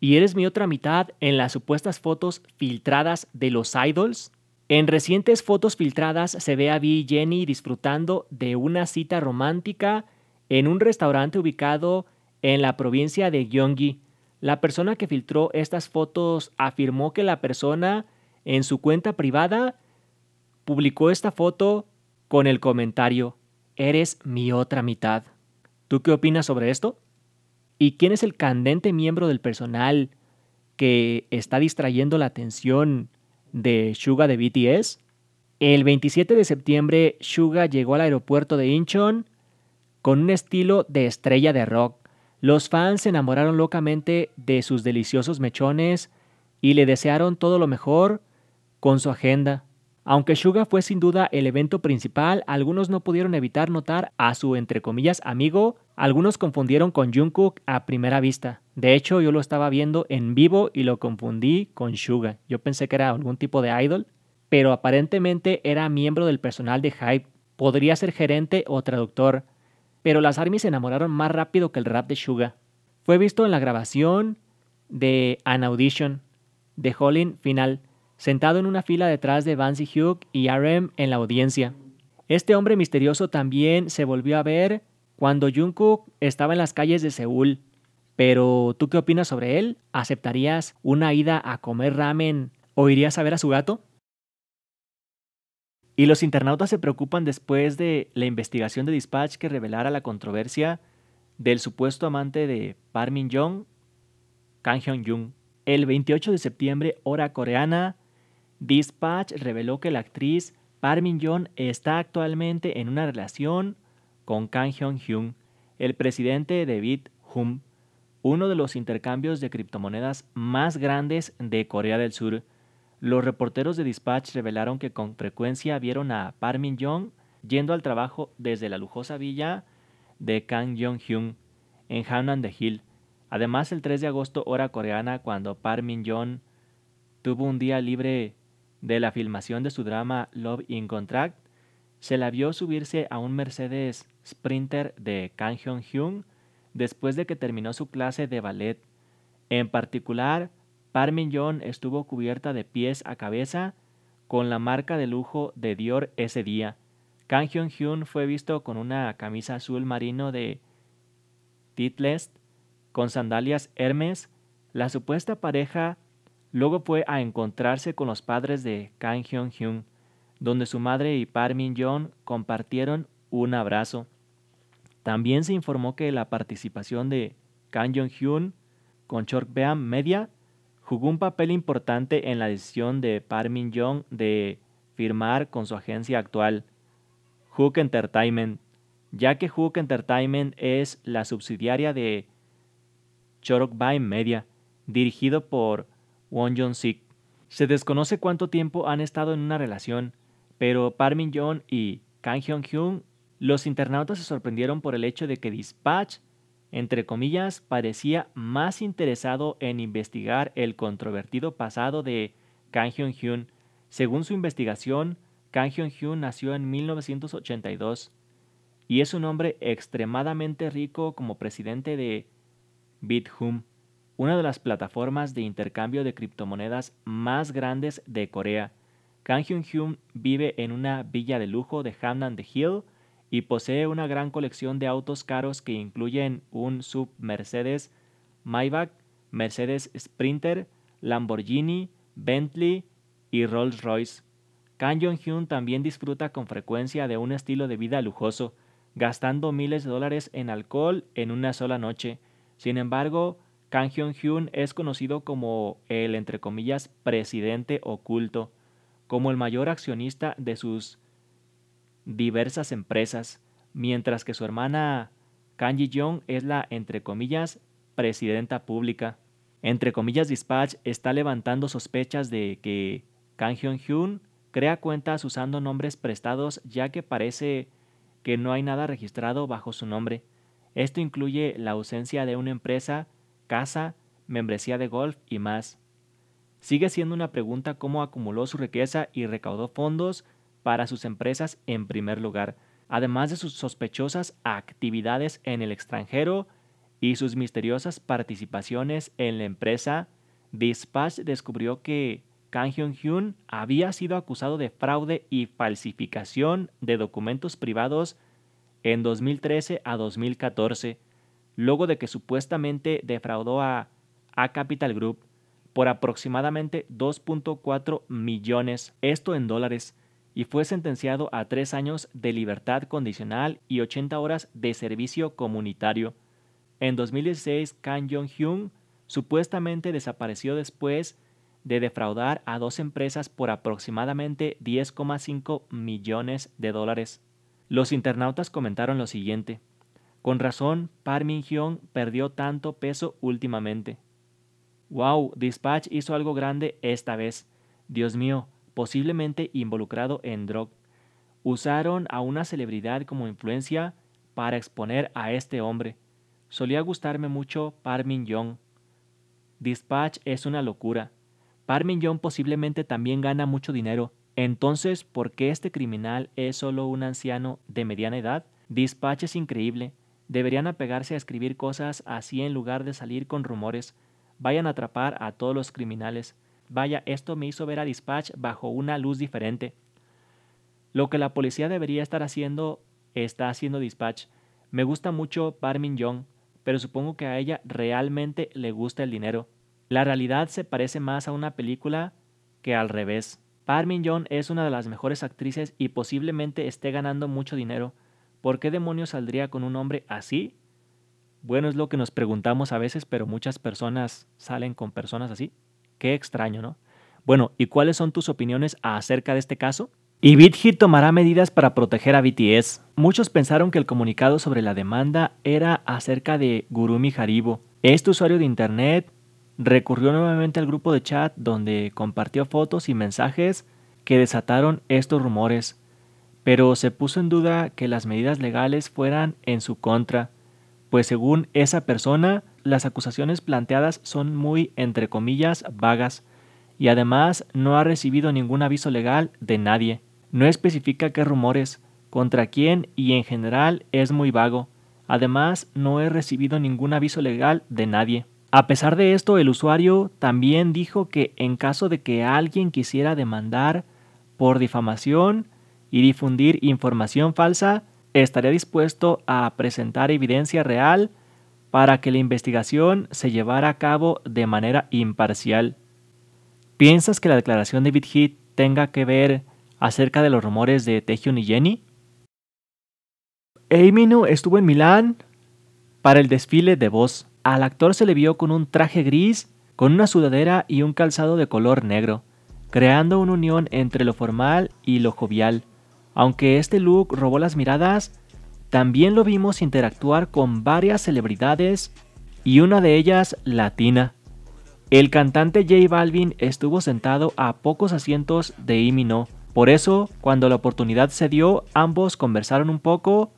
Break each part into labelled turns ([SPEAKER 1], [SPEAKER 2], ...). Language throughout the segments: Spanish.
[SPEAKER 1] y eres mi otra mitad en las supuestas fotos filtradas de los idols? En recientes fotos filtradas se ve a V y Jenny disfrutando de una cita romántica en un restaurante ubicado en la provincia de Gyeonggi. La persona que filtró estas fotos afirmó que la persona en su cuenta privada publicó esta foto con el comentario, eres mi otra mitad. ¿Tú qué opinas sobre esto? ¿Y quién es el candente miembro del personal que está distrayendo la atención de Suga de BTS? El 27 de septiembre, Suga llegó al aeropuerto de Incheon con un estilo de estrella de rock. Los fans se enamoraron locamente de sus deliciosos mechones y le desearon todo lo mejor con su agenda. Aunque Suga fue sin duda el evento principal, algunos no pudieron evitar notar a su entre comillas amigo, algunos confundieron con Jungkook a primera vista. De hecho, yo lo estaba viendo en vivo y lo confundí con Suga. Yo pensé que era algún tipo de idol, pero aparentemente era miembro del personal de Hype. Podría ser gerente o traductor, pero las ARMY se enamoraron más rápido que el rap de Suga. Fue visto en la grabación de An Audition de Hollin Final sentado en una fila detrás de Vance Hugh y RM en la audiencia. Este hombre misterioso también se volvió a ver cuando Jungkook estaba en las calles de Seúl. Pero, ¿tú qué opinas sobre él? ¿Aceptarías una ida a comer ramen o irías a ver a su gato? Y los internautas se preocupan después de la investigación de Dispatch que revelara la controversia del supuesto amante de Park Min Jong, Kang Hyun Jung. El 28 de septiembre, hora coreana, Dispatch reveló que la actriz min Young está actualmente en una relación con Kang Hyun-hyun, el presidente de BitHum, uno de los intercambios de criptomonedas más grandes de Corea del Sur. Los reporteros de Dispatch revelaron que con frecuencia vieron a min Young yendo al trabajo desde la lujosa villa de Kang hyun hyun en Hanan de Hill. Además, el 3 de agosto, hora coreana, cuando Park min tuvo un día libre de la filmación de su drama Love in Contract, se la vio subirse a un Mercedes Sprinter de Kang Hyun después de que terminó su clase de ballet. En particular, Min Young estuvo cubierta de pies a cabeza con la marca de lujo de Dior ese día. Kang Hyun Hyun fue visto con una camisa azul marino de Titlest con sandalias Hermes. La supuesta pareja Luego fue a encontrarse con los padres de Kang Hyun-hyun, donde su madre y Park Min-young compartieron un abrazo. También se informó que la participación de Kang Hyun hyun con Chorkbeam Media jugó un papel importante en la decisión de Park Min-young de firmar con su agencia actual, Hook Entertainment, ya que Hook Entertainment es la subsidiaria de Chorokbaim Media, dirigido por Won Jong-sik. Se desconoce cuánto tiempo han estado en una relación, pero Parmin Young y Kang Hyun-hyun, los internautas se sorprendieron por el hecho de que Dispatch, entre comillas, parecía más interesado en investigar el controvertido pasado de Kang Hyun-hyun. Según su investigación, Kang Hyun-hyun nació en 1982 y es un hombre extremadamente rico como presidente de Bithum, una de las plataformas de intercambio de criptomonedas más grandes de Corea. Kang Hyun Hyun vive en una villa de lujo de Hamnan de Hill y posee una gran colección de autos caros que incluyen un sub Mercedes Maybach, Mercedes Sprinter, Lamborghini, Bentley y Rolls Royce. Kang Hyun Hyun también disfruta con frecuencia de un estilo de vida lujoso, gastando miles de dólares en alcohol en una sola noche. Sin embargo, Kang Hyun-hyun es conocido como el, entre comillas, presidente oculto, como el mayor accionista de sus diversas empresas, mientras que su hermana Kang Ji-jong es la, entre comillas, presidenta pública. Entre comillas, Dispatch está levantando sospechas de que Kang Hyun-hyun crea cuentas usando nombres prestados ya que parece que no hay nada registrado bajo su nombre. Esto incluye la ausencia de una empresa casa, membresía de golf y más. Sigue siendo una pregunta cómo acumuló su riqueza y recaudó fondos para sus empresas en primer lugar, además de sus sospechosas actividades en el extranjero y sus misteriosas participaciones en la empresa. Dispatch descubrió que Kang Hyun-hyun había sido acusado de fraude y falsificación de documentos privados en 2013 a 2014 luego de que supuestamente defraudó a A Capital Group por aproximadamente 2.4 millones, esto en dólares, y fue sentenciado a tres años de libertad condicional y 80 horas de servicio comunitario. En 2016, Kang Jong-hyun supuestamente desapareció después de defraudar a dos empresas por aproximadamente 10,5 millones de dólares. Los internautas comentaron lo siguiente. Con razón, Parmin Young perdió tanto peso últimamente. ¡Wow! Dispatch hizo algo grande esta vez. Dios mío, posiblemente involucrado en drog. Usaron a una celebridad como influencia para exponer a este hombre. Solía gustarme mucho Parmin Young. Dispatch es una locura. Parmin Young posiblemente también gana mucho dinero. Entonces, ¿por qué este criminal es solo un anciano de mediana edad? Dispatch es increíble. Deberían apegarse a escribir cosas así en lugar de salir con rumores. Vayan a atrapar a todos los criminales. Vaya, esto me hizo ver a Dispatch bajo una luz diferente. Lo que la policía debería estar haciendo está haciendo Dispatch. Me gusta mucho Parmin Young, pero supongo que a ella realmente le gusta el dinero. La realidad se parece más a una película que al revés. Parmin Young es una de las mejores actrices y posiblemente esté ganando mucho dinero, ¿Por qué demonios saldría con un hombre así? Bueno, es lo que nos preguntamos a veces, pero muchas personas salen con personas así. Qué extraño, ¿no? Bueno, ¿y cuáles son tus opiniones acerca de este caso? Y BitHit tomará medidas para proteger a BTS. Muchos pensaron que el comunicado sobre la demanda era acerca de Gurumi Haribo. Este usuario de internet recurrió nuevamente al grupo de chat donde compartió fotos y mensajes que desataron estos rumores pero se puso en duda que las medidas legales fueran en su contra, pues según esa persona, las acusaciones planteadas son muy, entre comillas, vagas, y además no ha recibido ningún aviso legal de nadie. No especifica qué rumores, contra quién y en general es muy vago. Además, no he recibido ningún aviso legal de nadie. A pesar de esto, el usuario también dijo que en caso de que alguien quisiera demandar por difamación, y difundir información falsa, estaría dispuesto a presentar evidencia real para que la investigación se llevara a cabo de manera imparcial. ¿Piensas que la declaración de BitHit tenga que ver acerca de los rumores de Tejun y Jenny? Eiminu estuvo en Milán para el desfile de voz. Al actor se le vio con un traje gris, con una sudadera y un calzado de color negro, creando una unión entre lo formal y lo jovial. Aunque este look robó las miradas, también lo vimos interactuar con varias celebridades y una de ellas latina. El cantante J Balvin estuvo sentado a pocos asientos de Imino, por eso cuando la oportunidad se dio ambos conversaron un poco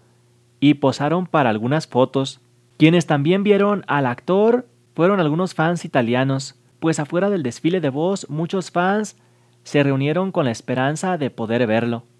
[SPEAKER 1] y posaron para algunas fotos. Quienes también vieron al actor fueron algunos fans italianos, pues afuera del desfile de voz muchos fans se reunieron con la esperanza de poder verlo.